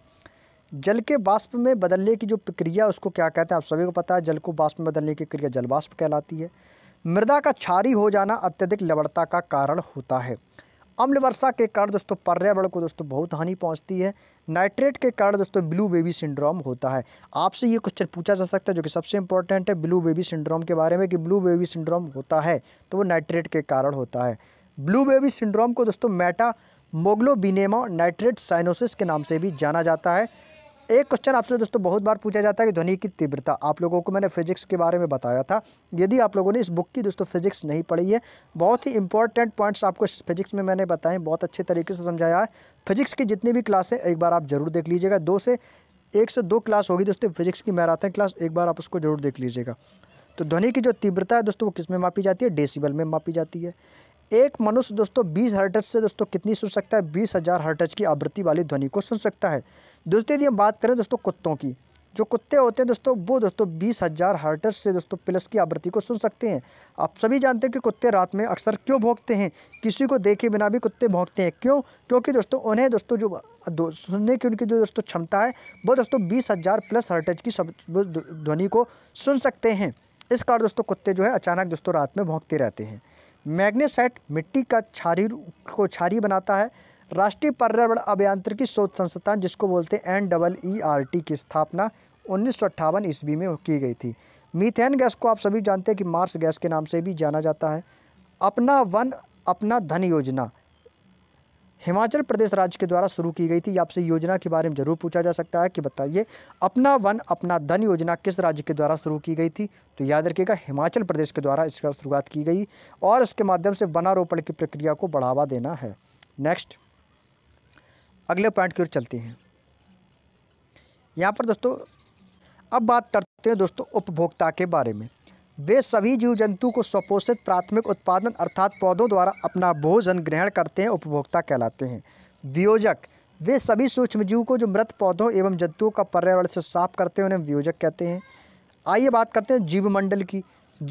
जल के बाष्प में बदलने की जो प्रक्रिया उसको क्या कहते हैं आप सभी को पता है जल को बाष्प में बदलने की क्रिया जल बाष्प कहलाती है मृदा का क्षारी हो जाना अत्यधिक लवणता का कारण होता है अम्ल वर्षा के कारण दोस्तों पर्यावरण को दोस्तों बहुत हानि पहुंचती है नाइट्रेट के कारण दोस्तों ब्लू बेबी सिंड्रोम होता है आपसे ये क्वेश्चन पूछा जा सकता है जो कि सबसे इंपॉर्टेंट है ब्लू बेबी सिंड्रोम के बारे में कि ब्लू बेबी सिंड्रोम होता है तो वो नाइट्रेट के कारण होता है ब्लू बेबी सिंड्रोम को दोस्तों मेटा मोग्लोबिनेमा नाइट्रेट साइनोसिस के नाम से भी जाना जाता है एक क्वेश्चन आपसे दोस्तों बहुत बार पूछा जाता है कि ध्वनि की तीव्रता आप लोगों को मैंने फिजिक्स के बारे में बताया था यदि आप लोगों ने इस बुक की दोस्तों फिजिक्स नहीं पढ़ी है बहुत ही इंपॉर्टेंट पॉइंट्स आपको फिजिक्स में मैंने बताए बहुत अच्छे तरीके से समझाया है फिजिक्स की जितनी भी क्लास है एक बार आप जरूर देख लीजिएगा दो से एक से दो क्लास होगी दोस्तों फिजिक्स की मैराथन क्लास एक बार आप उसको जरूर देख लीजिएगा तो ध्वनि की जो तीव्रता है दोस्तों वो किस में मापी जाती है डेसिबल में मापी जाती है एक मनुष्य दोस्तों बीस हर्टज से दोस्तों कितनी सुन सकता है बीस हज़ार हर्टज की आवृत्ति वाली ध्वनि को सुन सकता है दोस्तों यदि हम बात करें दोस्तों कुत्तों की जो कुत्ते होते हैं दोस्तों वो दोस्तों बीस हज़ार हर्टर्स से दोस्तों प्लस की आवृत्ति को सुन सकते हैं आप सभी जानते हैं कि कुत्ते रात में अक्सर क्यों भोंकते हैं किसी को देखे बिना भी कुत्ते भोंकते हैं क्यों क्योंकि दोस्तों उन्हें दोस्तों जो दो, सुनने की उनकी जो दोस्तों क्षमता है वो दोस्तों बीस हज़ार प्लस हर्टज की ध्वनि को सुन सकते हैं इस कारण दोस्तों कुत्ते जो है अचानक दोस्तों रात में भोंकते रहते हैं मैग्नेसाइट मिट्टी का छारी को छारी बनाता है राष्ट्रीय पर्यावरण अभियांत्रिकी शोध संस्थान जिसको बोलते हैं N double E R T की स्थापना उन्नीस सौ अट्ठावन ईस्वी में की गई थी मीथेन गैस को आप सभी जानते हैं कि मार्स गैस के नाम से भी जाना जाता है अपना वन अपना धन योजना हिमाचल प्रदेश राज्य के द्वारा शुरू की गई थी आपसे योजना के बारे में जरूर पूछा जा सकता है कि बताइए अपना वन अपना धन योजना किस राज्य के द्वारा शुरू की गई थी तो याद रखिएगा हिमाचल प्रदेश के द्वारा इसका शुरुआत की गई और इसके माध्यम से वनारोपण की प्रक्रिया को बढ़ावा देना है नेक्स्ट अगले पॉइंट की ओर चलते हैं यहाँ पर दोस्तों अब बात करते हैं दोस्तों उपभोक्ता के बारे में वे सभी जीव जंतु को स्वपोषित प्राथमिक उत्पादन अर्थात पौधों द्वारा अपना भोजन ग्रहण करते हैं उपभोक्ता कहलाते हैं वियोजक वे सभी सूक्ष्म जीव को जो मृत पौधों एवं जंतुओं का पर्यावरण से साफ करते हैं उन्हें वियोजक कहते हैं आइए बात करते हैं जीवमंडल की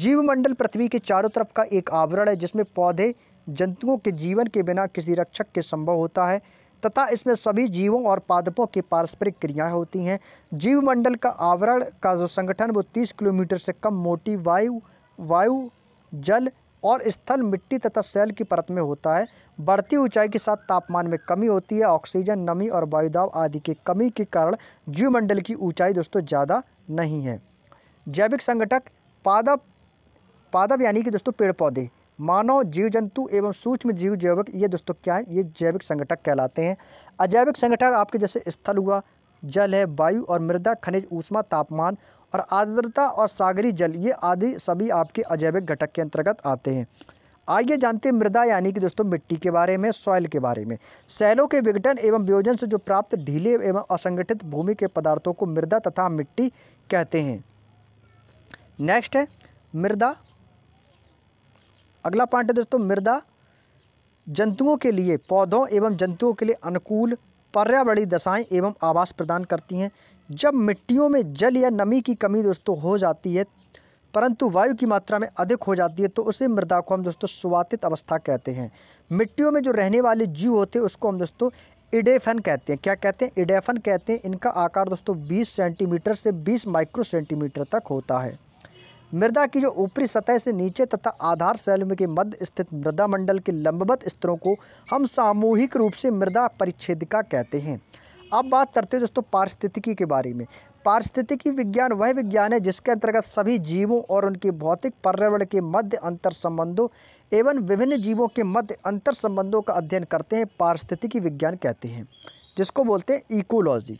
जीवमंडल पृथ्वी के चारों तरफ का एक आवरण है जिसमें पौधे जंतुओं के जीवन के बिना किसी रक्षक के संभव होता है तथा इसमें सभी जीवों और पादपों की पारस्परिक क्रियाएं होती हैं जीवमंडल का आवरण का जो संगठन वो तीस किलोमीटर से कम मोटी वायु वायु जल और स्थल मिट्टी तथा सेल की परत में होता है बढ़ती ऊंचाई के साथ तापमान में कमी होती है ऑक्सीजन नमी और वायुदाव आदि की कमी के कारण जीवमंडल की ऊंचाई दोस्तों ज़्यादा नहीं है जैविक संगठक पादप पादप यानी कि दोस्तों पेड़ पौधे मानव जीव जंतु एवं सूक्ष्म जीव जैविक ये दोस्तों क्या है ये जैविक संगठक कहलाते हैं अजैविक संगठक आपके जैसे स्थल हुआ जल है वायु और मृदा खनिज ऊष्मा तापमान और आर्द्रता और सागरी जल ये आदि सभी आपके अजैविक घटक के अंतर्गत आते हैं आइए जानते हैं मृदा यानी कि दोस्तों मिट्टी के बारे में सॉयल के बारे में सैलों के विघटन एवं वियोजन से जो प्राप्त ढीले एवं असंगठित भूमि के पदार्थों को मृदा तथा मिट्टी कहते हैं नेक्स्ट है मृदा अगला पॉइंट है दोस्तों मृदा जंतुओं के लिए पौधों एवं जंतुओं के लिए अनुकूल पर्यावरणीय दशाएं एवं आवास प्रदान करती हैं जब मिट्टियों में जल या नमी की कमी दोस्तों हो जाती है परंतु वायु की मात्रा में अधिक हो जाती है तो उसे मृदा को हम दोस्तों सुवातित अवस्था कहते हैं मिट्टियों में जो रहने वाले जीव होते हैं उसको हम दोस्तों इडेफन कहते हैं क्या कहते हैं इडेफन कहते हैं इनका आकार दोस्तों 20 सेंटीमीटर से 20 माइक्रो सेंटीमीटर तक होता है मृदा की जो ऊपरी सतह से नीचे तथा आधार शैल के मध्य स्थित मृदा मंडल के लंबवत स्तरों को हम सामूहिक रूप से मृदा परिच्छेदिका कहते हैं अब बात करते हैं दोस्तों पारिस्थितिकी के बारे में पारिस्थितिकी विज्ञान वह विज्ञान है जिसके अंतर्गत सभी जीवों और उनके भौतिक पर्यावरण के मध्य अंतर संबंधों एवं विभिन्न जीवों के मध्य अंतर संबंधों का अध्ययन करते हैं पारिस्थितिकी विज्ञान कहते हैं जिसको बोलते हैं इकोलॉजी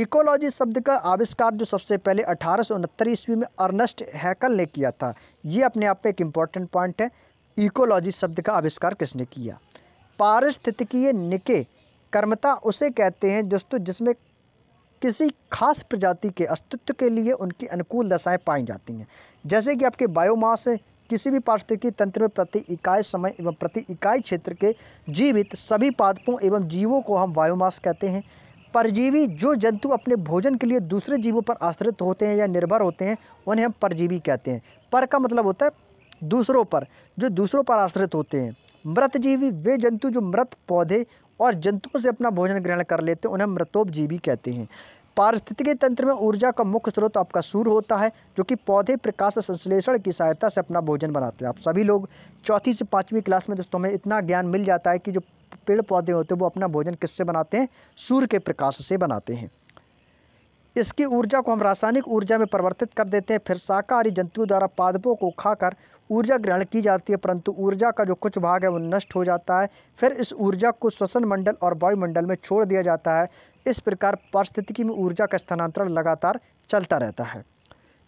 इकोलॉजी शब्द का आविष्कार जो सबसे पहले अठारह ईस्वी में अर्नस्ट हैकल ने किया था ये अपने आप में एक इम्पॉर्टेंट पॉइंट है इकोलॉजी शब्द का आविष्कार किसने किया पारिस्थितिकीय निके कर्मता उसे कहते हैं दोस्तों जिसमें किसी खास प्रजाति के अस्तित्व के लिए उनकी अनुकूल दशाएँ पाई जाती हैं जैसे कि आपके बायोमास है किसी भी पारिस्थितिकी तंत्र में प्रति इकाई समय एवं प्रति इकाई क्षेत्र के जीवित सभी पादपों एवं जीवों को हम बायोमास कहते हैं परजीवी जो जंतु अपने भोजन के लिए दूसरे जीवों पर आश्रित होते हैं या निर्भर होते हैं उन्हें हम परजीवी कहते हैं पर का मतलब होता है दूसरों पर जो दूसरों पर आश्रित होते हैं मृत जीवी वे जंतु जो मृत पौधे और जंतुओं से अपना भोजन ग्रहण कर लेते हैं उन्हें मृतोपजीवी कहते हैं पारिस्थितिकी तंत्र में ऊर्जा का मुख्य स्रोत आपका सूर्य होता है जो कि पौधे प्रकाश संश्लेषण की सहायता से अपना भोजन बनाते हैं आप सभी लोग चौथी से पाँचवीं क्लास में दोस्तों हमें इतना ज्ञान मिल जाता है कि जो पेड़ पौधे होते हैं वो अपना भोजन किससे बनाते हैं सूर्य के प्रकाश से बनाते हैं इसकी ऊर्जा को हम रासायनिक ऊर्जा में परिवर्तित कर देते हैं फिर शाकाहारी जंतुओं द्वारा पादपों को खाकर ऊर्जा ग्रहण की जाती है परंतु ऊर्जा का जो कुछ भाग है वो नष्ट हो जाता है फिर इस ऊर्जा को श्वसन मंडल और वायुमंडल में छोड़ दिया जाता है इस प्रकार पारिस्थितिकी में ऊर्जा का स्थानांतरण लगातार चलता रहता है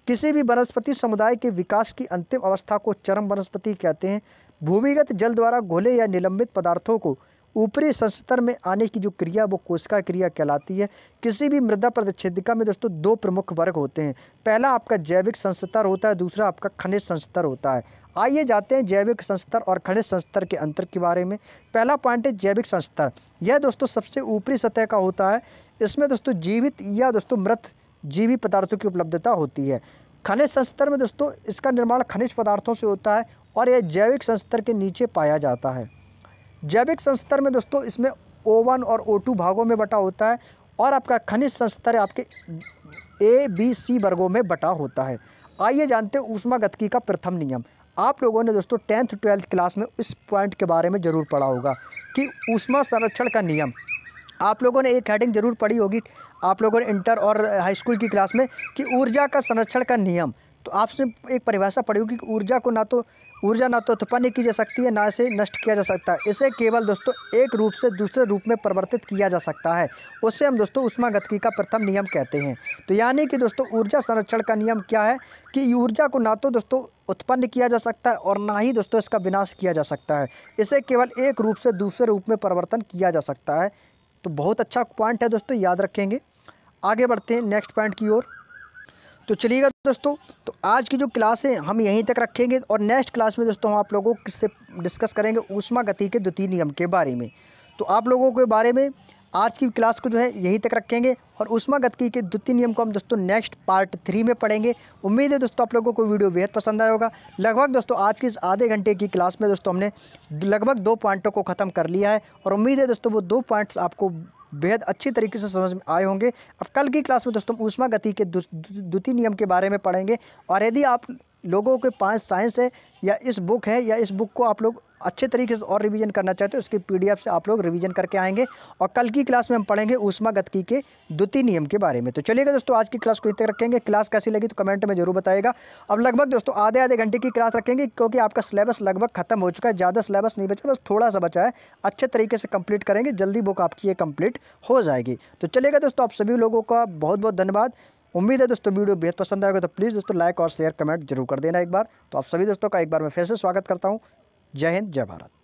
किसी भी वनस्पति समुदाय के विकास की अंतिम अवस्था को चरम वनस्पति कहते हैं भूमिगत जल द्वारा घोले या निलंबित पदार्थों को ऊपरी संस्तर में आने की जो क्रिया वो कोशिका क्रिया कहलाती है किसी भी मृदा प्रतिच्छेदिका में दोस्तों दो प्रमुख वर्ग होते हैं पहला आपका जैविक संस्तर होता है दूसरा आपका खनिज संस्तर होता है आइए जाते हैं जैविक संस्तर और खनिज संस्तर के अंतर के बारे में पहला पॉइंट है जैविक संस्तर यह दोस्तों सबसे ऊपरी सतह का होता है इसमें दोस्तों जीवित या दोस्तों मृत जीवी पदार्थों की उपलब्धता होती है खनिज संस्तर में दोस्तों इसका निर्माण खनिज पदार्थों से होता है और यह जैविक संस्तर के नीचे पाया जाता है जैविक संस्तर में दोस्तों इसमें ओ वन और ओ टू भागों में बटा होता है और आपका खनिज संस्तर आपके ए बी सी वर्गों में बटा होता है आइए जानते हैं गतकी का प्रथम नियम आप लोगों ने दोस्तों टेंथ ट्वेल्थ क्लास में इस पॉइंट के बारे में ज़रूर पढ़ा होगा कि ऊष्मा संरक्षण का नियम आप लोगों ने एक हेडिंग जरूर पढ़ी होगी आप लोगों ने इंटर और हाई स्कूल की क्लास में कि ऊर्जा का संरक्षण का नियम तो आपसे एक परिभाषा पढ़ी होगी कि ऊर्जा को ना तो ऊर्जा ना तो उत्पन्न की जा सकती है ना इसे नष्ट किया जा सकता है इसे केवल दोस्तों एक रूप से दूसरे रूप में परिवर्तित किया जा सकता है उसे हम दोस्तों गति का प्रथम नियम कहते हैं तो यानी कि दोस्तों ऊर्जा संरक्षण का नियम क्या है कि ऊर्जा को ना तो दोस्तों उत्पन्न किया जा सकता है और ना ही दोस्तों इसका विनाश किया जा सकता है इसे केवल एक रूप से दूसरे रूप में परिवर्तन किया जा सकता है तो बहुत अच्छा पॉइंट है दोस्तों याद रखेंगे आगे बढ़ते हैं नेक्स्ट पॉइंट की ओर तो चलिएगा दोस्तों तो आज की जो क्लास है हम यहीं तक रखेंगे और नेक्स्ट क्लास में दोस्तों हम आप लोगों से डिस्कस करेंगे ऊष्मा गति के द्वितीय नियम के बारे में तो आप लोगों के बारे में आज की क्लास को जो है यहीं तक रखेंगे और ऊष्मा गति के द्वितीय नियम को हम दोस्तों नेक्स्ट पार्ट थ्री में पढ़ेंगे उम्मीद है दोस्तों आप लोगों को वीडियो बेहद पसंद आया होगा लगभग दोस्तों आज की इस आधे घंटे की क्लास में दोस्तों हमने लगभग दो पॉइंटों को ख़त्म कर लिया है और उम्मीद है दोस्तों वो दो पॉइंट्स आपको बेहद अच्छी तरीके से समझ में आए होंगे अब कल की क्लास में दोस्तों ऊष्मा गति के द्वितीय नियम के बारे में पढ़ेंगे और यदि आप लोगों के पास साइंस है या इस बुक है या इस बुक को आप लोग अच्छे तरीके से और रिवीजन करना चाहते हो उसकी पीडीएफ से आप लोग रिवीजन करके आएंगे और कल की क्लास में हम पढ़ेंगे ऊषमा गतकी के द्वितीय नियम के बारे में तो चलिएगा दोस्तों आज की क्लास को इतने रखेंगे क्लास कैसी लगी तो कमेंट में जरूर बताएगा अब लगभग दोस्तों आधे आधे घंटे की क्लास रखेंगे क्योंकि आपका सिलेबस लगभग खत्म हो चुका है ज़्यादा सिलेबस नहीं बचा बस थोड़ा सा बचा है अच्छे तरीके से कंप्लीट करेंगे जल्दी बुक आपकी ये कंप्लीट हो जाएगी तो चलेगा दोस्तों आप सभी लोगों का बहुत बहुत धन्यवाद उम्मीद है दोस्तों वीडियो बेहद पसंद आएगा तो प्लीज़ दोस्तों लाइक और शेयर कमेंट जरूर कर देना एक बार तो आप सभी दोस्तों का एक बार मैं फिर से स्वागत करता हूँ जय हिंद जय भारत